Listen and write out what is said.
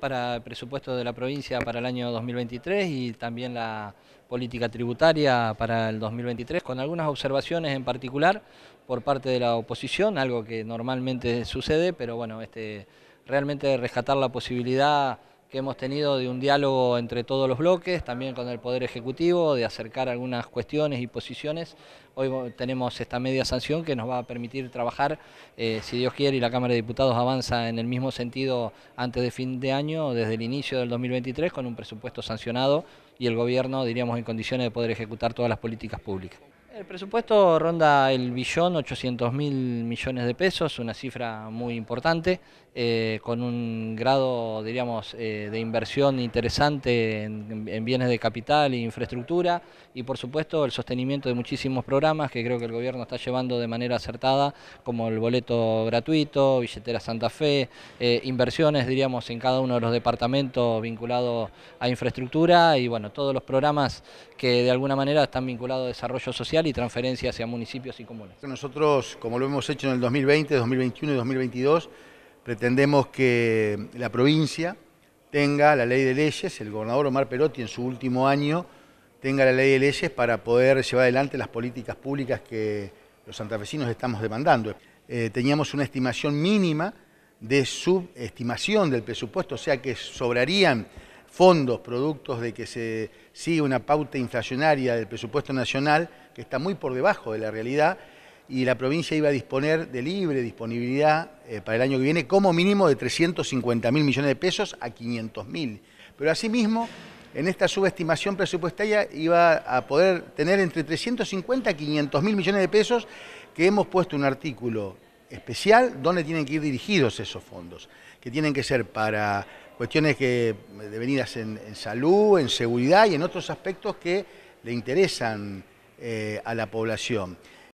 para el presupuesto de la provincia para el año 2023 y también la política tributaria para el 2023, con algunas observaciones en particular por parte de la oposición, algo que normalmente sucede, pero bueno, este, realmente rescatar la posibilidad que hemos tenido de un diálogo entre todos los bloques, también con el Poder Ejecutivo, de acercar algunas cuestiones y posiciones. Hoy tenemos esta media sanción que nos va a permitir trabajar, eh, si Dios quiere, y la Cámara de Diputados avanza en el mismo sentido antes de fin de año, desde el inicio del 2023, con un presupuesto sancionado y el gobierno, diríamos, en condiciones de poder ejecutar todas las políticas públicas. El presupuesto ronda el billón 800 mil millones de pesos, una cifra muy importante, eh, con un grado, diríamos, eh, de inversión interesante en, bienes de capital e infraestructura y, por supuesto, el sostenimiento de muchísimos programas que creo que el gobierno está llevando de manera acertada, como el boleto gratuito, billetera Santa Fe, eh, inversiones, diríamos, en cada uno de los departamentos vinculados a infraestructura y, bueno, todos los programas que de alguna manera están vinculados a desarrollo social y transferencia hacia municipios y comunes. Nosotros, como lo hemos hecho en el 2020, 2021 y 2022, pretendemos que la provincia tenga la ley de leyes, el gobernador Omar Perotti en su último año tenga la ley de leyes para poder llevar adelante las políticas públicas que los santafesinos estamos demandando. Eh, teníamos una estimación mínima de subestimación del presupuesto, o sea que sobrarían fondos, productos de que se sigue una pauta inflacionaria del presupuesto nacional que está muy por debajo de la realidad y la provincia iba a disponer de libre disponibilidad eh, para el año que viene como mínimo de 350 mil millones de pesos a 500 mil. Pero asimismo, en esta subestimación presupuestaria iba a poder tener entre 350 a 500 mil millones de pesos que hemos puesto un artículo especial donde tienen que ir dirigidos esos fondos, que tienen que ser para cuestiones que, eh, devenidas en, salud, en seguridad y en otros aspectos que le interesan eh, a la población.